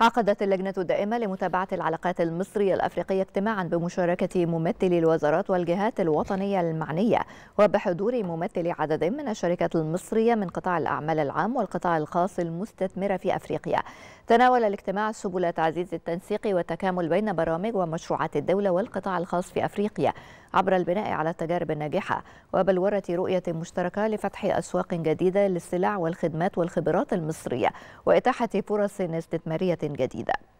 عقدت اللجنة الدائمة لمتابعة العلاقات المصرية الأفريقية اجتماعا بمشاركة ممثلي الوزارات والجهات الوطنية المعنية وبحضور ممثلي عدد من الشركات المصرية من قطاع الأعمال العام والقطاع الخاص المستثمرة في أفريقيا تناول الاجتماع سبل تعزيز التنسيق والتكامل بين برامج ومشروعات الدولة والقطاع الخاص في أفريقيا عبر البناء على التجارب الناجحة وبلورة رؤية مشتركة لفتح أسواق جديدة للسلع والخدمات والخبرات المصرية وإتاحة فرص استثمارية جديدة